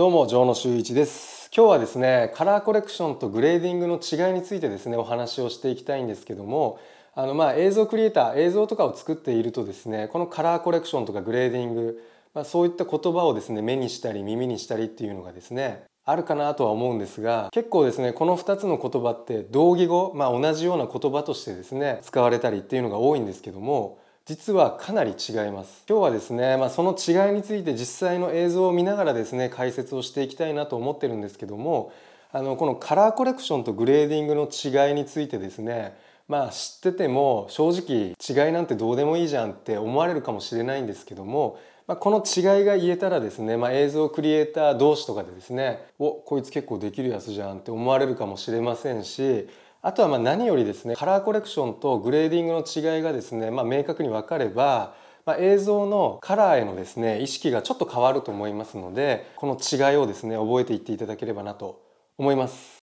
どうも、城野修一です。今日はですね、カラーコレクションとグレーディングの違いについてですね、お話をしていきたいんですけども、あのまあ映像クリエイター、映像とかを作っているとですね、このカラーコレクションとかグレーディング、まあ、そういった言葉をですね、目にしたり耳にしたりっていうのがですね、あるかなとは思うんですが結構ですねこの2つの言葉って同義語、まあ、同じような言葉としてですね使われたりっていうのが多いんですけども実はかなり違います今日はですね、まあ、その違いについて実際の映像を見ながらですね解説をしていきたいなと思ってるんですけどもあのこのカラーコレクションとグレーディングの違いについてですねまあ知ってても正直違いなんてどうでもいいじゃんって思われるかもしれないんですけども、まあ、この違いが言えたらですね、まあ、映像クリエイター同士とかでですねおこいつ結構できるやつじゃんって思われるかもしれませんしあとはま何よりですねカラーコレクションとグレーディングの違いがですね、まあ、明確に分かれば、まあ、映像のカラーへのですね意識がちょっと変わると思いますのでこの違いをですね覚えていっていただければなと思います。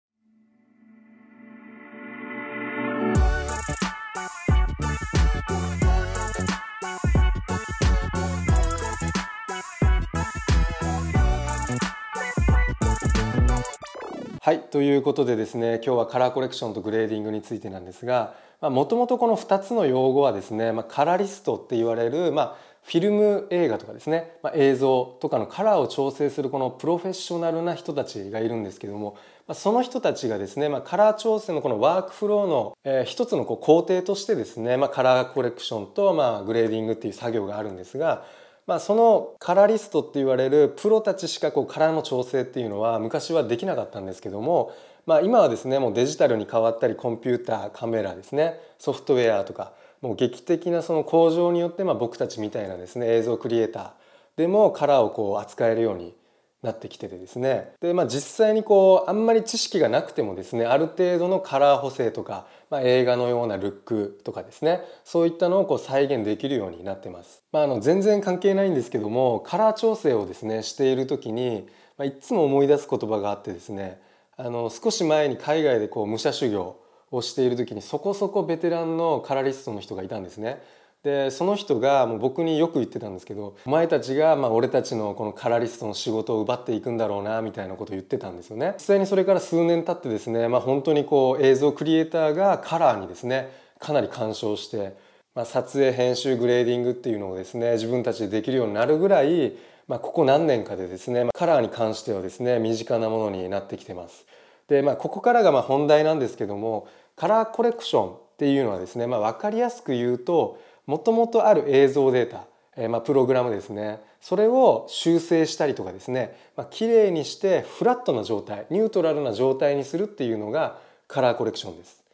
はいということでですね今日はカラーコレクションとグレーディングについてなんですがもともとこの2つの用語はですね、まあ、カラリストって言われる、まあ、フィルム映画とかですね、まあ、映像とかのカラーを調整するこのプロフェッショナルな人たちがいるんですけども、まあ、その人たちがですね、まあ、カラー調整のこのワークフローの、えー、一つのこう工程としてですね、まあ、カラーコレクションと、まあ、グレーディングっていう作業があるんですが、まあ、そのカラリストって言われるプロたちしかこうカラーの調整っていうのは昔はできなかったんですけども、まあ、今はですねもうデジタルに変わったりコンピューターカメラですねソフトウェアとかもう劇的なその向上によってまあ僕たちみたいなですね映像クリエイターでもカラーをこう扱えるようになってきててですねで、まあ、実際にこうあんまり知識がなくてもですねある程度のカラー補正とか、まあ、映画のようなルックとかですねそういったのをこう再現できるようになってます、まあ、あの全然関係ないんですけどもカラー調整をですねしている時に、まあ、いつも思い出す言葉があってですねあの少し前に海外でこう武者修行をしている時にそこそこベテランのカラリストの人がいたんですね。でその人がもう僕によく言ってたんですけど「お前たちがまあ俺たちのこのカラリストの仕事を奪っていくんだろうな」みたいなことを言ってたんですよね。実際にそれから数年経ってですね、まあ、本当にこう映像クリエイターがカラーにですねかなり干渉して、まあ、撮影編集グレーディングっていうのをですね自分たちでできるようになるぐらい、まあ、ここ何年かでですね、まあ、カラーに関してはですね身近なものになってきてます。でまあここからがまあ本題なんですけどもカラーコレクションっていうのはですね、まあ、分かりやすく言うともともとある映像データ、えー、まあ、プログラムですねそれを修正したりとかですね、まあ、綺麗にしてフラットな状態ニュートラルな状態にするっていうのがカラーコレクションです。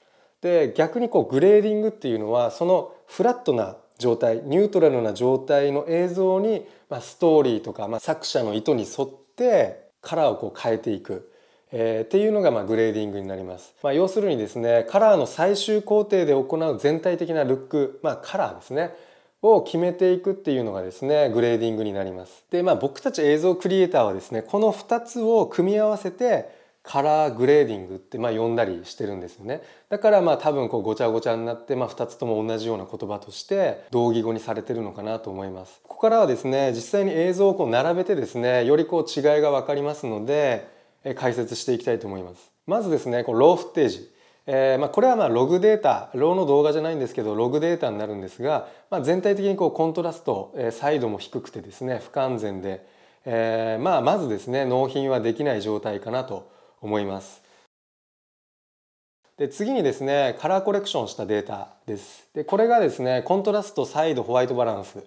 で逆にこうグレーディングっていうのはそのフラットな状態ニュートラルな状態の映像に、まあ、ストーリーとか、まあ、作者の意図に沿ってカラーをこう変えていくえー、っていうのがまあグレーディングになります、まあ、要するにですねカラーの最終工程で行う全体的なルック、まあ、カラーですねを決めていくっていうのがですねグレーディングになりますでまあ僕たち映像クリエイターはですねこの2つを組み合わせてカラーグレーディングってまあ呼んだりしてるんですよねだからまあ多分こうごちゃごちゃになってまあ2つとも同じような言葉として同義語にされてるのかなと思いますここからはですね実際に映像をこう並べてですねよりこう違いが分かりますので解説していきたいと思います。まずですねこのローフッテージ、えー、まあ、これはまあログデータローの動画じゃないんですけどログデータになるんですが、まあ、全体的にこうコントラスト、えー、イドも低くてですね不完全で、えー、まあ、まずですね納品はできない状態かなと思います。で次にですねカラーコレクションしたデータです。でこれがですねコントラストサイドホワイトバランス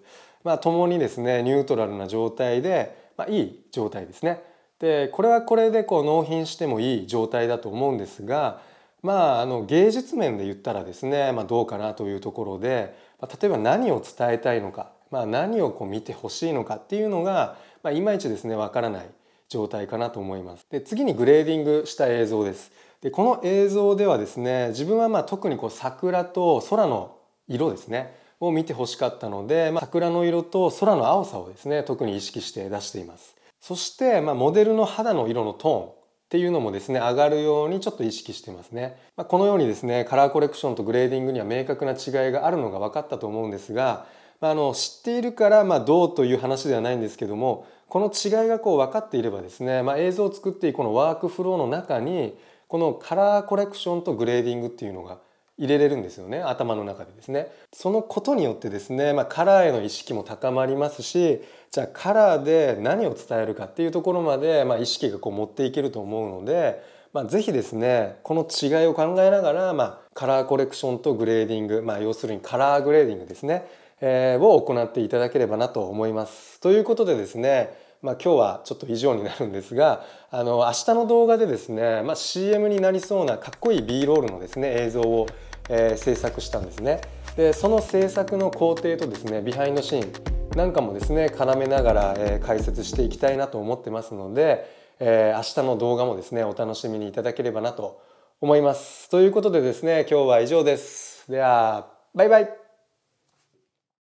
まあともにですねニュートラルな状態で、まあ、いい状態ですね。でこれはこれでこう納品してもいい状態だと思うんですがまああの芸術面で言ったらですね、まあ、どうかなというところで、ま例えば何を伝えたいのか、まあ、何をこう見てほしいのかっていうのが、まあ、いまいちですねわからない状態かなと思います。で次にグレーディングした映像です。でこの映像ではですね自分はまあ特にこう桜と空の色ですねを見てほしかったので、まあ、桜の色と空の青さをですね特に意識して出しています。そして、まあ、モデルの肌の色のトーンっていうのもですね上がるようにちょっと意識してますね、まあ、このようにですねカラーコレクションとグレーディングには明確な違いがあるのが分かったと思うんですが、まああ、の知っているからまどうという話ではないんですけどもこの違いがこう分かっていればですね、まあ、映像を作っていくこのワークフローの中にこのカラーコレクションとグレーディングっていうのが入れれるんですよね頭の中でですねそのことによってですね、まあ、カラーへの意識も高まりますしじゃあカラーで何を伝えるかっていうところまで、まあ、意識がこう持っていけると思うので、まあ、ぜですねこの違いを考えながら、まあ、カラーコレクションとグレーディング、まあ、要するにカラーグレーディングですね、えー、を行っていただければなと思います。ということでですねまあ、今日はちょっと以上になるんですがあの明日の動画でですね、まあ、CM になりそうなかっこいい B ロールのですね映像をえー、制作したんですねでその制作の工程とですねビハインドシーンなんかもですね絡めながら、えー、解説していきたいなと思ってますので、えー、明日の動画もですねお楽しみにいただければなと思いますということでですね今日は以上ですではバイバイ